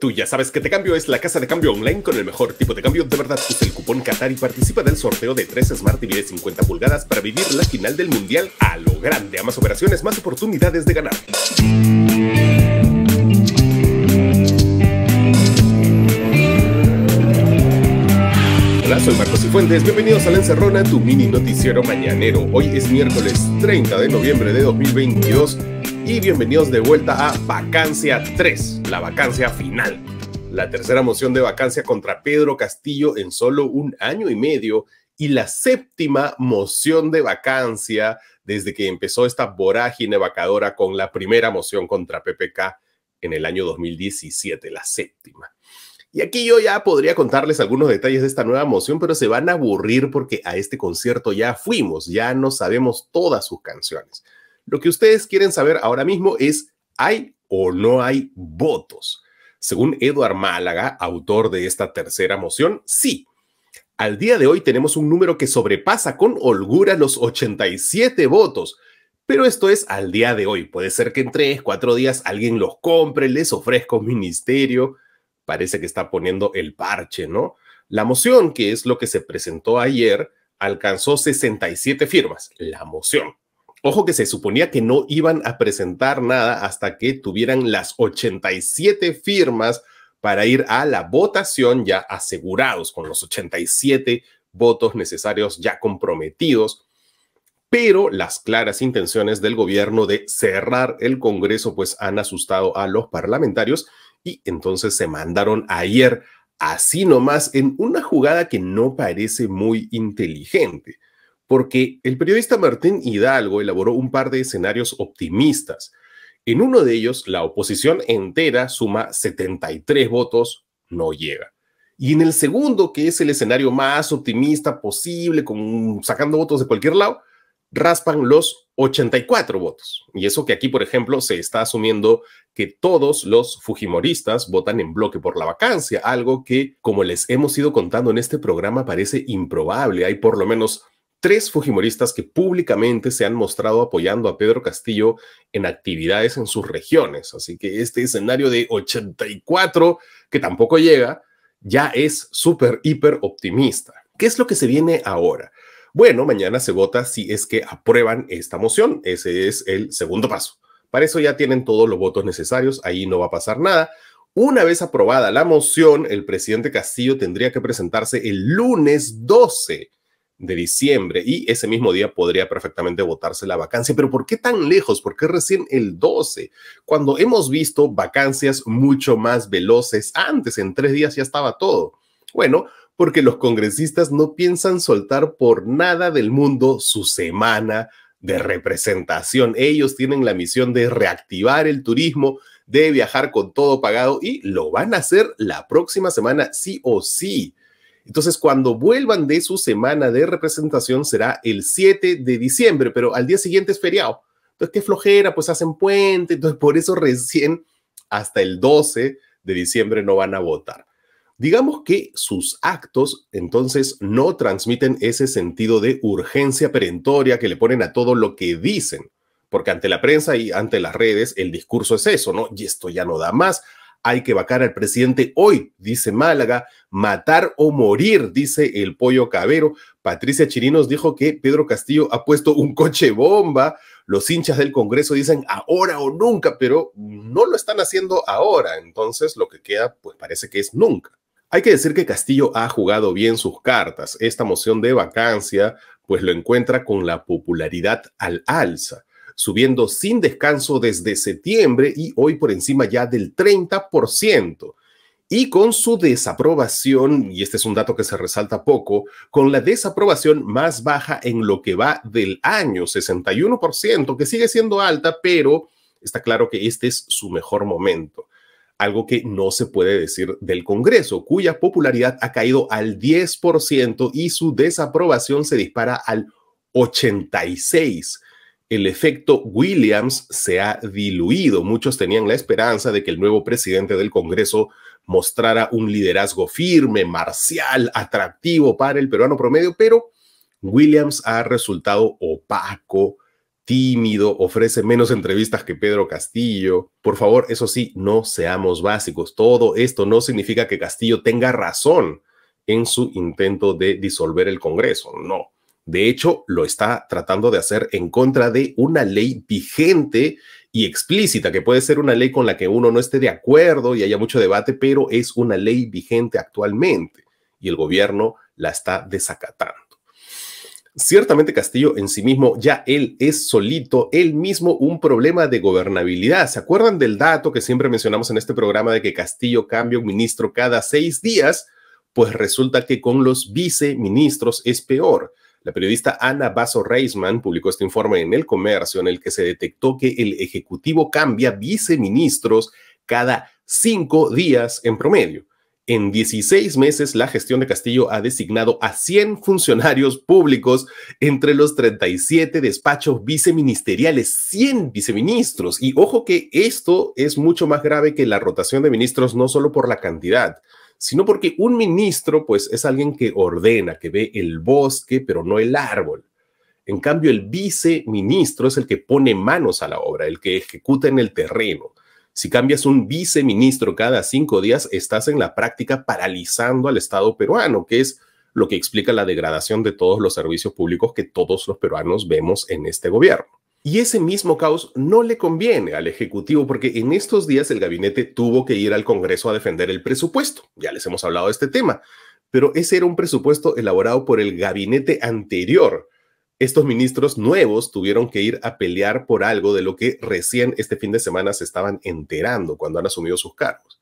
Tú ya sabes que Te Cambio es la casa de cambio online con el mejor tipo de cambio de verdad. Usa el cupón Qatar y participa del sorteo de 13 Smart TV de 50 pulgadas para vivir la final del Mundial a lo grande. A más operaciones, más oportunidades de ganar. Hola, soy Marcos Fuentes. Bienvenidos a La Encerrona, tu mini noticiero mañanero. Hoy es miércoles 30 de noviembre de 2022 y bienvenidos de vuelta a Vacancia 3, la vacancia final. La tercera moción de vacancia contra Pedro Castillo en solo un año y medio y la séptima moción de vacancia desde que empezó esta vorágine vacadora con la primera moción contra PPK en el año 2017, la séptima. Y aquí yo ya podría contarles algunos detalles de esta nueva moción, pero se van a aburrir porque a este concierto ya fuimos, ya no sabemos todas sus canciones. Lo que ustedes quieren saber ahora mismo es, ¿hay o no hay votos? Según Eduard Málaga, autor de esta tercera moción, sí. Al día de hoy tenemos un número que sobrepasa con holgura los 87 votos. Pero esto es al día de hoy. Puede ser que en tres, cuatro días alguien los compre, les ofrezca un ministerio. Parece que está poniendo el parche, ¿no? La moción, que es lo que se presentó ayer, alcanzó 67 firmas. La moción. Ojo que se suponía que no iban a presentar nada hasta que tuvieran las 87 firmas para ir a la votación ya asegurados, con los 87 votos necesarios ya comprometidos. Pero las claras intenciones del gobierno de cerrar el Congreso pues han asustado a los parlamentarios y entonces se mandaron ayer así nomás en una jugada que no parece muy inteligente porque el periodista Martín Hidalgo elaboró un par de escenarios optimistas. En uno de ellos, la oposición entera suma 73 votos, no llega. Y en el segundo, que es el escenario más optimista posible, con, sacando votos de cualquier lado, raspan los 84 votos. Y eso que aquí, por ejemplo, se está asumiendo que todos los Fujimoristas votan en bloque por la vacancia, algo que, como les hemos ido contando en este programa, parece improbable. Hay por lo menos tres fujimoristas que públicamente se han mostrado apoyando a Pedro Castillo en actividades en sus regiones. Así que este escenario de 84, que tampoco llega, ya es súper, hiper optimista. ¿Qué es lo que se viene ahora? Bueno, mañana se vota si es que aprueban esta moción. Ese es el segundo paso. Para eso ya tienen todos los votos necesarios, ahí no va a pasar nada. Una vez aprobada la moción, el presidente Castillo tendría que presentarse el lunes 12 de diciembre y ese mismo día podría perfectamente votarse la vacancia. Pero ¿por qué tan lejos? ¿Por qué recién el 12? Cuando hemos visto vacancias mucho más veloces antes, en tres días ya estaba todo. Bueno, porque los congresistas no piensan soltar por nada del mundo su semana de representación. Ellos tienen la misión de reactivar el turismo, de viajar con todo pagado y lo van a hacer la próxima semana sí o sí. Entonces, cuando vuelvan de su semana de representación será el 7 de diciembre, pero al día siguiente es feriado. Entonces, qué flojera, pues hacen puente. Entonces, por eso recién hasta el 12 de diciembre no van a votar. Digamos que sus actos entonces no transmiten ese sentido de urgencia perentoria que le ponen a todo lo que dicen, porque ante la prensa y ante las redes el discurso es eso, ¿no? Y esto ya no da más, hay que vacar al presidente hoy, dice Málaga. Matar o morir, dice el pollo cabero. Patricia Chirinos dijo que Pedro Castillo ha puesto un coche bomba. Los hinchas del Congreso dicen ahora o nunca, pero no lo están haciendo ahora. Entonces lo que queda, pues parece que es nunca. Hay que decir que Castillo ha jugado bien sus cartas. Esta moción de vacancia, pues lo encuentra con la popularidad al alza subiendo sin descanso desde septiembre y hoy por encima ya del 30%. Y con su desaprobación, y este es un dato que se resalta poco, con la desaprobación más baja en lo que va del año, 61%, que sigue siendo alta, pero está claro que este es su mejor momento algo que no se puede decir del Congreso, cuya popularidad ha caído al 10% y su desaprobación se dispara al 86% el efecto Williams se ha diluido. Muchos tenían la esperanza de que el nuevo presidente del Congreso mostrara un liderazgo firme, marcial, atractivo para el peruano promedio, pero Williams ha resultado opaco, tímido, ofrece menos entrevistas que Pedro Castillo. Por favor, eso sí, no seamos básicos. Todo esto no significa que Castillo tenga razón en su intento de disolver el Congreso, no de hecho, lo está tratando de hacer en contra de una ley vigente y explícita, que puede ser una ley con la que uno no esté de acuerdo y haya mucho debate, pero es una ley vigente actualmente y el gobierno la está desacatando. Ciertamente Castillo en sí mismo, ya él es solito, él mismo un problema de gobernabilidad. ¿Se acuerdan del dato que siempre mencionamos en este programa de que Castillo cambia un ministro cada seis días? Pues resulta que con los viceministros es peor. La periodista Ana Basso Reisman publicó este informe en El Comercio en el que se detectó que el Ejecutivo cambia viceministros cada cinco días en promedio. En 16 meses, la gestión de Castillo ha designado a 100 funcionarios públicos entre los 37 despachos viceministeriales, 100 viceministros. Y ojo que esto es mucho más grave que la rotación de ministros, no solo por la cantidad, sino porque un ministro, pues, es alguien que ordena, que ve el bosque, pero no el árbol. En cambio, el viceministro es el que pone manos a la obra, el que ejecuta en el terreno. Si cambias un viceministro cada cinco días, estás en la práctica paralizando al Estado peruano, que es lo que explica la degradación de todos los servicios públicos que todos los peruanos vemos en este gobierno. Y ese mismo caos no le conviene al Ejecutivo porque en estos días el gabinete tuvo que ir al Congreso a defender el presupuesto. Ya les hemos hablado de este tema, pero ese era un presupuesto elaborado por el gabinete anterior. Estos ministros nuevos tuvieron que ir a pelear por algo de lo que recién este fin de semana se estaban enterando cuando han asumido sus cargos.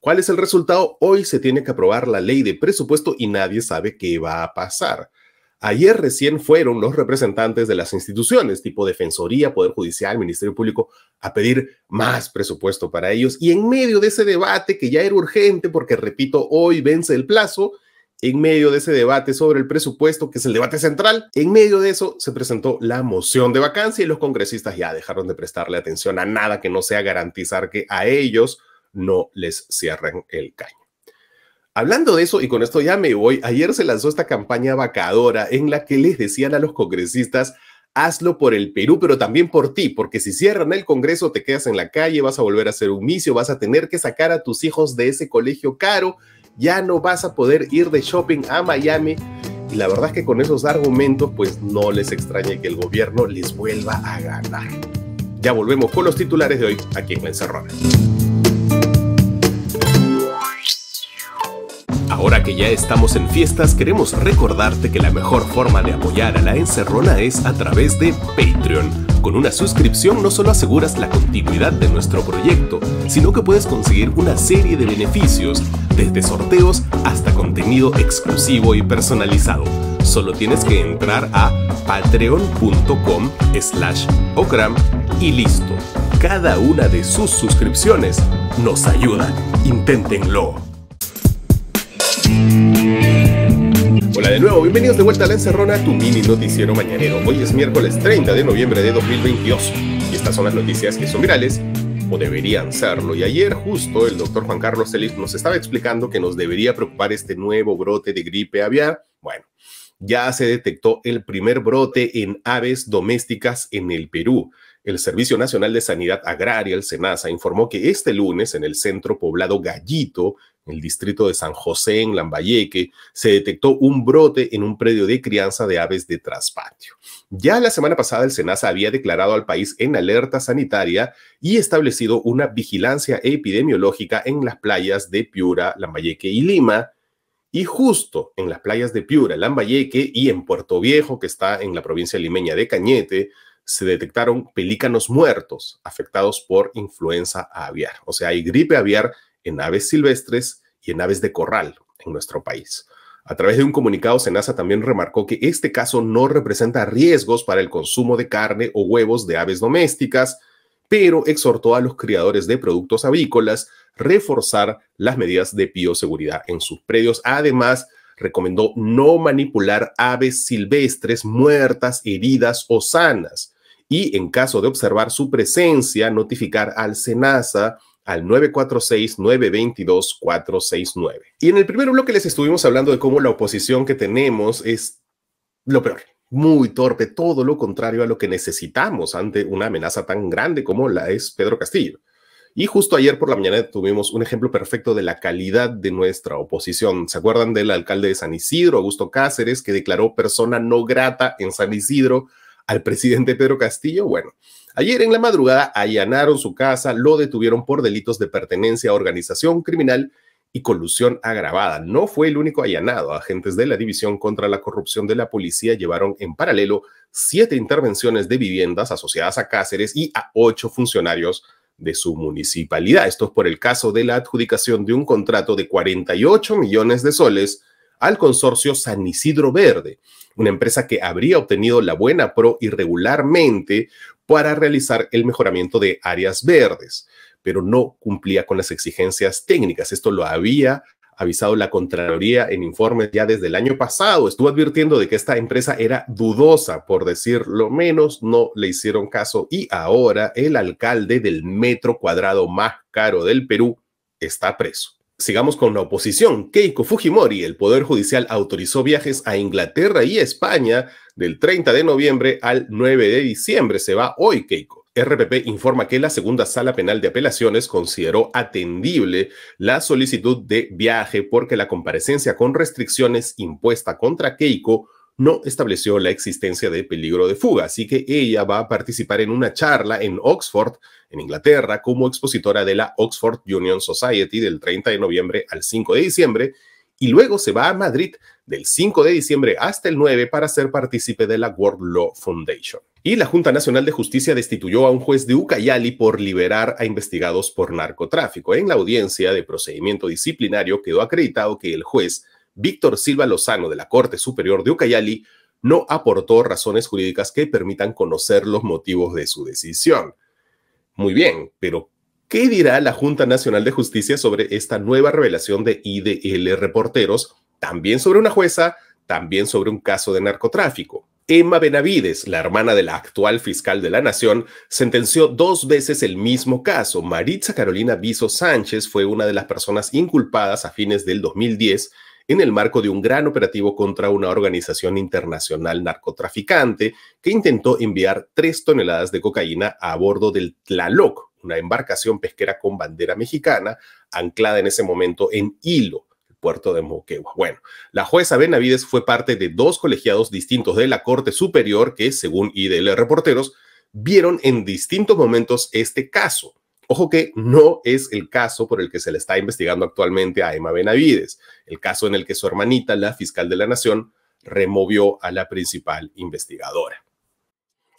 ¿Cuál es el resultado? Hoy se tiene que aprobar la ley de presupuesto y nadie sabe qué va a pasar. Ayer recién fueron los representantes de las instituciones tipo Defensoría, Poder Judicial, Ministerio Público a pedir más presupuesto para ellos y en medio de ese debate que ya era urgente porque, repito, hoy vence el plazo, en medio de ese debate sobre el presupuesto, que es el debate central, en medio de eso se presentó la moción de vacancia y los congresistas ya dejaron de prestarle atención a nada que no sea garantizar que a ellos no les cierren el caño. Hablando de eso, y con esto ya me voy, ayer se lanzó esta campaña vacadora en la que les decían a los congresistas, hazlo por el Perú, pero también por ti, porque si cierran el Congreso, te quedas en la calle, vas a volver a ser un misio, vas a tener que sacar a tus hijos de ese colegio caro, ya no vas a poder ir de shopping a Miami. Y la verdad es que con esos argumentos, pues no les extrañe que el gobierno les vuelva a ganar. Ya volvemos con los titulares de hoy aquí en La Ahora que ya estamos en fiestas, queremos recordarte que la mejor forma de apoyar a la Encerrona es a través de Patreon. Con una suscripción no solo aseguras la continuidad de nuestro proyecto, sino que puedes conseguir una serie de beneficios, desde sorteos hasta contenido exclusivo y personalizado. Solo tienes que entrar a patreon.com slash y listo. Cada una de sus suscripciones nos ayuda. Inténtenlo. Hola de nuevo, bienvenidos de vuelta a La Encerrona, tu mini noticiero mañanero. Hoy es miércoles 30 de noviembre de 2022 y estas son las noticias que son virales o deberían serlo. Y ayer justo el doctor Juan Carlos Celis nos estaba explicando que nos debería preocupar este nuevo brote de gripe aviar. Bueno, ya se detectó el primer brote en aves domésticas en el Perú. El Servicio Nacional de Sanidad Agraria, el SENASA, informó que este lunes en el centro poblado Gallito, el distrito de San José, en Lambayeque, se detectó un brote en un predio de crianza de aves de traspatio. Ya la semana pasada, el SENASA había declarado al país en alerta sanitaria y establecido una vigilancia epidemiológica en las playas de Piura, Lambayeque y Lima. Y justo en las playas de Piura, Lambayeque y en Puerto Viejo, que está en la provincia limeña de Cañete, se detectaron pelícanos muertos afectados por influenza aviar. O sea, hay gripe aviar en aves silvestres y en aves de corral en nuestro país. A través de un comunicado, Senasa también remarcó que este caso no representa riesgos para el consumo de carne o huevos de aves domésticas, pero exhortó a los criadores de productos avícolas reforzar las medidas de bioseguridad en sus predios. Además, recomendó no manipular aves silvestres muertas, heridas o sanas y en caso de observar su presencia, notificar al SENASA al 946-922-469. Y en el primer bloque les estuvimos hablando de cómo la oposición que tenemos es lo peor, muy torpe, todo lo contrario a lo que necesitamos ante una amenaza tan grande como la es Pedro Castillo. Y justo ayer por la mañana tuvimos un ejemplo perfecto de la calidad de nuestra oposición. ¿Se acuerdan del alcalde de San Isidro, Augusto Cáceres, que declaró persona no grata en San Isidro al presidente Pedro Castillo? Bueno, ayer en la madrugada allanaron su casa, lo detuvieron por delitos de pertenencia a organización criminal y colusión agravada. No fue el único allanado. Agentes de la División contra la Corrupción de la Policía llevaron en paralelo siete intervenciones de viviendas asociadas a Cáceres y a ocho funcionarios de su municipalidad. Esto es por el caso de la adjudicación de un contrato de 48 millones de soles al consorcio San Isidro Verde, una empresa que habría obtenido la buena pro irregularmente para realizar el mejoramiento de áreas verdes, pero no cumplía con las exigencias técnicas. Esto lo había avisado la Contraloría en informes ya desde el año pasado. Estuvo advirtiendo de que esta empresa era dudosa, por decirlo menos, no le hicieron caso y ahora el alcalde del metro cuadrado más caro del Perú está preso. Sigamos con la oposición. Keiko Fujimori, el Poder Judicial autorizó viajes a Inglaterra y España del 30 de noviembre al 9 de diciembre. Se va hoy Keiko. RPP informa que la segunda sala penal de apelaciones consideró atendible la solicitud de viaje porque la comparecencia con restricciones impuesta contra Keiko no estableció la existencia de peligro de fuga, así que ella va a participar en una charla en Oxford, en Inglaterra, como expositora de la Oxford Union Society del 30 de noviembre al 5 de diciembre, y luego se va a Madrid del 5 de diciembre hasta el 9 para ser partícipe de la World Law Foundation. Y la Junta Nacional de Justicia destituyó a un juez de Ucayali por liberar a investigados por narcotráfico. En la audiencia de procedimiento disciplinario quedó acreditado que el juez Víctor Silva Lozano de la Corte Superior de Ucayali no aportó razones jurídicas que permitan conocer los motivos de su decisión. Muy bien, pero ¿qué dirá la Junta Nacional de Justicia sobre esta nueva revelación de IDL Reporteros, también sobre una jueza, también sobre un caso de narcotráfico? Emma Benavides, la hermana de la actual fiscal de la Nación, sentenció dos veces el mismo caso. Maritza Carolina Biso Sánchez fue una de las personas inculpadas a fines del 2010 en el marco de un gran operativo contra una organización internacional narcotraficante que intentó enviar tres toneladas de cocaína a bordo del Tlaloc, una embarcación pesquera con bandera mexicana, anclada en ese momento en Hilo, puerto de Moquegua. Bueno, la jueza Benavides fue parte de dos colegiados distintos de la Corte Superior que, según IDL Reporteros, vieron en distintos momentos este caso. Ojo que no es el caso por el que se le está investigando actualmente a Emma Benavides, el caso en el que su hermanita, la fiscal de la Nación, removió a la principal investigadora.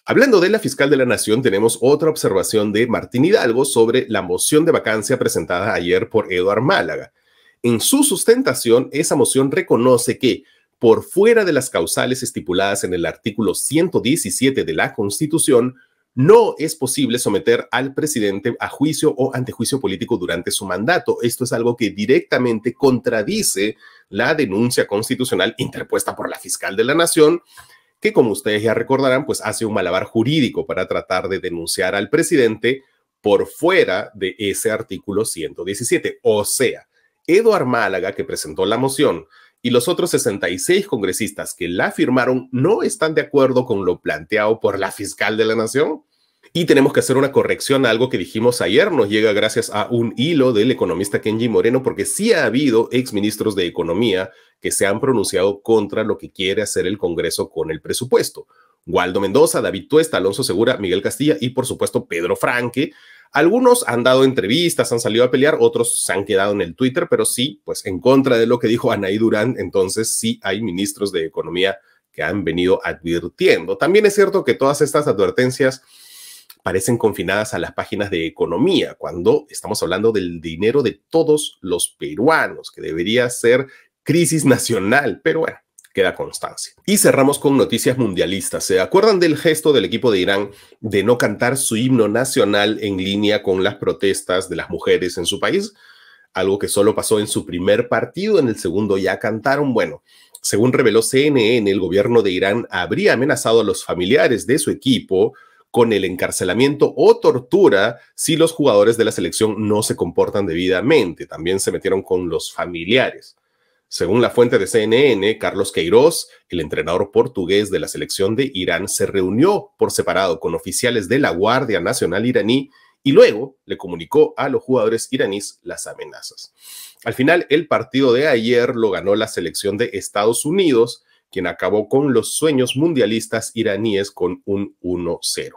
Hablando de la fiscal de la Nación, tenemos otra observación de Martín Hidalgo sobre la moción de vacancia presentada ayer por Eduard Málaga. En su sustentación, esa moción reconoce que, por fuera de las causales estipuladas en el artículo 117 de la Constitución, no es posible someter al presidente a juicio o antejuicio político durante su mandato. Esto es algo que directamente contradice la denuncia constitucional interpuesta por la fiscal de la Nación, que como ustedes ya recordarán, pues hace un malabar jurídico para tratar de denunciar al presidente por fuera de ese artículo 117. O sea, Eduard Málaga, que presentó la moción y los otros 66 congresistas que la firmaron no están de acuerdo con lo planteado por la fiscal de la nación. Y tenemos que hacer una corrección a algo que dijimos ayer, nos llega gracias a un hilo del economista Kenji Moreno, porque sí ha habido exministros de Economía que se han pronunciado contra lo que quiere hacer el Congreso con el presupuesto. Waldo Mendoza, David Tuesta, Alonso Segura, Miguel Castilla y por supuesto Pedro Franque, algunos han dado entrevistas, han salido a pelear, otros se han quedado en el Twitter, pero sí, pues en contra de lo que dijo Anaí Durán, entonces sí hay ministros de Economía que han venido advirtiendo. También es cierto que todas estas advertencias parecen confinadas a las páginas de economía, cuando estamos hablando del dinero de todos los peruanos, que debería ser crisis nacional, pero bueno, queda constancia. Y cerramos con noticias mundialistas. ¿Se acuerdan del gesto del equipo de Irán de no cantar su himno nacional en línea con las protestas de las mujeres en su país? Algo que solo pasó en su primer partido, en el segundo ya cantaron. Bueno, según reveló CNN, el gobierno de Irán habría amenazado a los familiares de su equipo con el encarcelamiento o tortura si los jugadores de la selección no se comportan debidamente. También se metieron con los familiares. Según la fuente de CNN, Carlos Queiroz, el entrenador portugués de la selección de Irán, se reunió por separado con oficiales de la Guardia Nacional iraní y luego le comunicó a los jugadores iraníes las amenazas. Al final, el partido de ayer lo ganó la selección de Estados Unidos, quien acabó con los sueños mundialistas iraníes con un 1-0.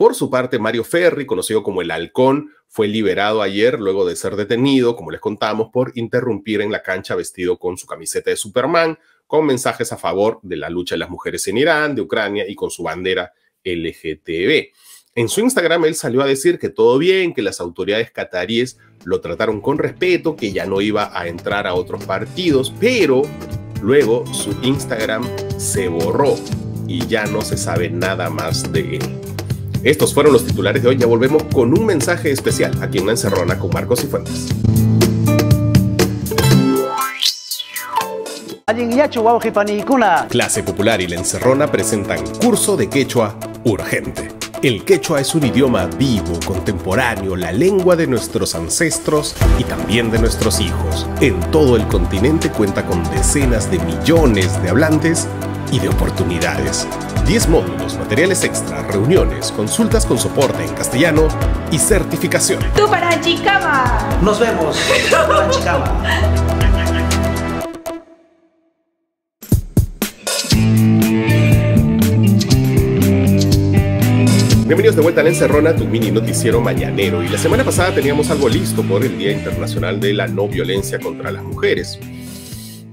Por su parte, Mario Ferri, conocido como el Halcón, fue liberado ayer luego de ser detenido, como les contamos, por interrumpir en la cancha vestido con su camiseta de Superman, con mensajes a favor de la lucha de las mujeres en Irán, de Ucrania y con su bandera LGTB. En su Instagram él salió a decir que todo bien, que las autoridades cataríes lo trataron con respeto, que ya no iba a entrar a otros partidos, pero luego su Instagram se borró y ya no se sabe nada más de él. Estos fueron los titulares de hoy. Ya volvemos con un mensaje especial aquí en La Encerrona con Marcos y Fuentes. Clase Popular y La Encerrona presentan curso de quechua urgente. El quechua es un idioma vivo, contemporáneo, la lengua de nuestros ancestros y también de nuestros hijos. En todo el continente cuenta con decenas de millones de hablantes y de oportunidades. 10 módulos, materiales extra, reuniones, consultas con soporte en castellano y certificación. ¡Tú para Chicaba! ¡Nos vemos! ¡Tú para Bienvenidos de vuelta a Encerrona, tu mini noticiero mañanero. Y la semana pasada teníamos algo listo por el Día Internacional de la No Violencia contra las Mujeres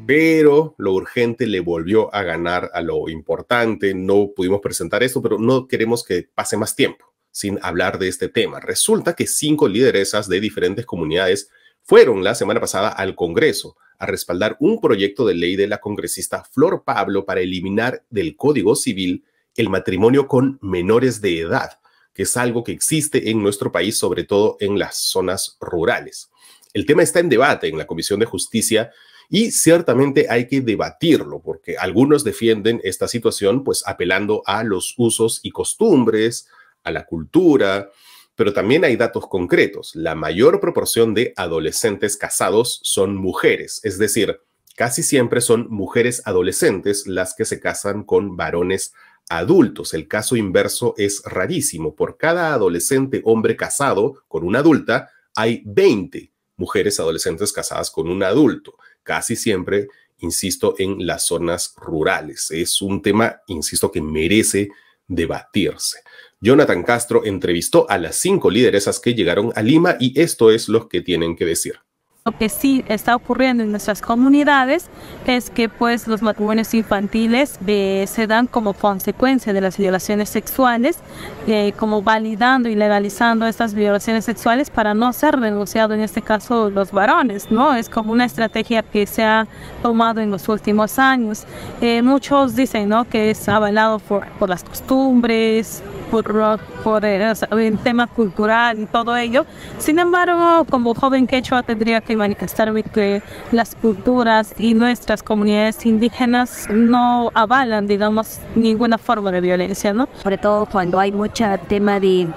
pero lo urgente le volvió a ganar a lo importante. No pudimos presentar esto, pero no queremos que pase más tiempo sin hablar de este tema. Resulta que cinco lideresas de diferentes comunidades fueron la semana pasada al Congreso a respaldar un proyecto de ley de la congresista Flor Pablo para eliminar del Código Civil el matrimonio con menores de edad, que es algo que existe en nuestro país, sobre todo en las zonas rurales. El tema está en debate en la Comisión de Justicia y ciertamente hay que debatirlo porque algunos defienden esta situación pues apelando a los usos y costumbres, a la cultura, pero también hay datos concretos. La mayor proporción de adolescentes casados son mujeres, es decir, casi siempre son mujeres adolescentes las que se casan con varones adultos. El caso inverso es rarísimo. Por cada adolescente hombre casado con una adulta, hay 20 mujeres adolescentes casadas con un adulto casi siempre, insisto, en las zonas rurales. Es un tema, insisto, que merece debatirse. Jonathan Castro entrevistó a las cinco lideresas que llegaron a Lima y esto es lo que tienen que decir. Lo que sí está ocurriendo en nuestras comunidades es que pues los matrimonios infantiles eh, se dan como consecuencia de las violaciones sexuales, eh, como validando y legalizando estas violaciones sexuales para no ser denunciado en este caso los varones, ¿no? Es como una estrategia que se ha tomado en los últimos años. Eh, muchos dicen, Que es avalado por las costumbres, por rock, por el eh, tema cultural y todo ello. Sin embargo, como joven quechua tendría que manifestarme que las culturas y nuestras comunidades indígenas no avalan, digamos, ninguna forma de violencia, ¿no? Sobre todo cuando hay mucho tema de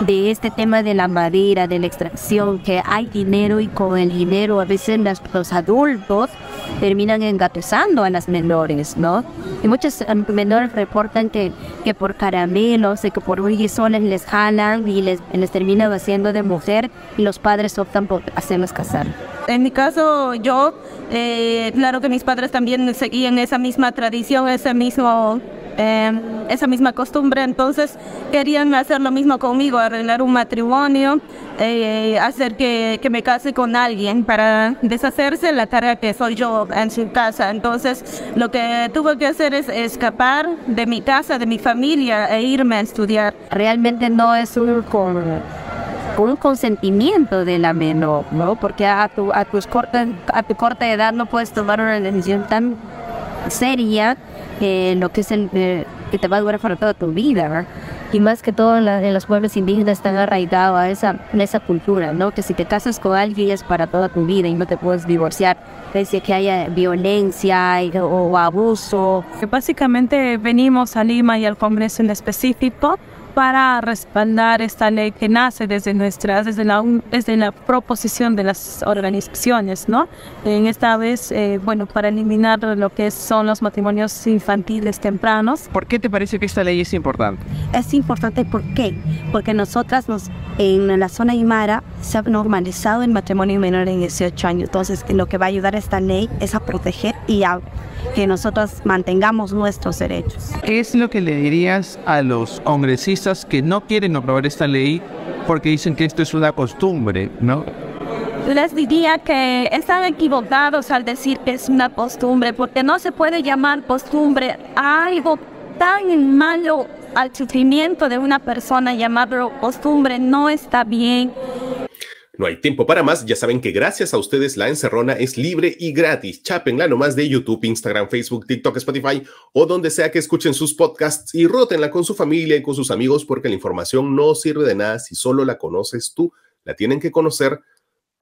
de este tema de la madera, de la extracción, que hay dinero y con el dinero a veces los adultos terminan engatusando a las menores, ¿no? Y muchas eh, menores reportan que, que por caramelos y que por guisones les jalan y les, les terminan haciendo de mujer y los padres optan por hacernos casar. En mi caso, yo, eh, claro que mis padres también seguían esa misma tradición, ese mismo eh, esa misma costumbre, entonces querían hacer lo mismo conmigo, arreglar un matrimonio eh, hacer que, me case con alguien para deshacerse de la tarea que soy yo en su casa. Entonces, lo que tuve que hacer es escapar de mi casa, de mi familia e irme a estudiar. Realmente no es un, un consentimiento de la menor, ¿no? Porque a tu, a, tus corta, a tu corta edad no puedes tomar una decisión tan seria eh, lo que es eh, que te va a durar para toda tu vida y más que todo en, los pueblos indígenas están arraigados a esa, esa cultura, ¿no? Que si te casas con alguien es para toda tu vida y no te puedes divorciar, pese que haya violencia o, o abuso. Básicamente venimos a Lima y al Congreso en específico para respaldar esta ley que nace desde nuestras, desde la, desde la proposición de las organizaciones, ¿no? En esta vez, eh, bueno, para eliminar lo que son los matrimonios infantiles tempranos. ¿Por qué te parece que esta ley es importante? Es importante, ¿por Porque nosotras nos, en la zona Aymara se ha normalizado el matrimonio menor en 18 años. Entonces, lo que va a ayudar esta ley es a proteger y a que nosotros mantengamos nuestros derechos. ¿Qué es lo que le dirías a los congresistas que no quieren aprobar esta ley porque dicen que esto es una costumbre, ¿no? Les diría que están equivocados al decir que es una costumbre, porque no se puede llamar costumbre a algo tan malo al sufrimiento de una persona, llamarlo costumbre no está bien. No hay tiempo para más, ya saben que gracias a ustedes la encerrona es libre y gratis. Chápenla nomás de YouTube, Instagram, Facebook, TikTok, Spotify o donde sea que escuchen sus podcasts y rótenla con su familia y con sus amigos porque la información no sirve de nada si solo la conoces tú. La tienen que conocer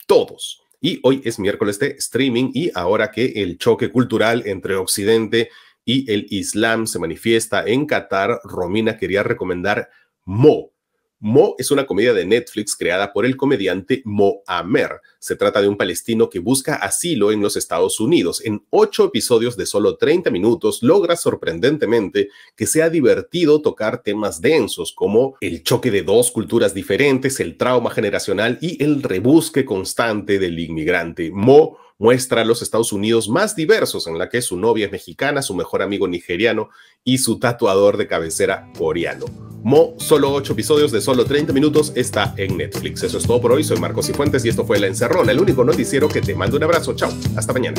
todos. Y hoy es miércoles de streaming y ahora que el choque cultural entre Occidente y el Islam se manifiesta en Qatar, Romina quería recomendar Mo Mo es una comedia de Netflix creada por el comediante Mo Amer. Se trata de un palestino que busca asilo en los Estados Unidos. En ocho episodios de solo 30 minutos logra sorprendentemente que sea divertido tocar temas densos como el choque de dos culturas diferentes, el trauma generacional y el rebusque constante del inmigrante. Mo muestra los Estados Unidos más diversos, en la que su novia es mexicana, su mejor amigo nigeriano y su tatuador de cabecera coreano. Mo, solo 8 episodios de solo 30 minutos está en Netflix. Eso es todo por hoy. Soy Marcos Cifuentes y esto fue La Encerrona, el único noticiero que te mando un abrazo. Chao, hasta mañana.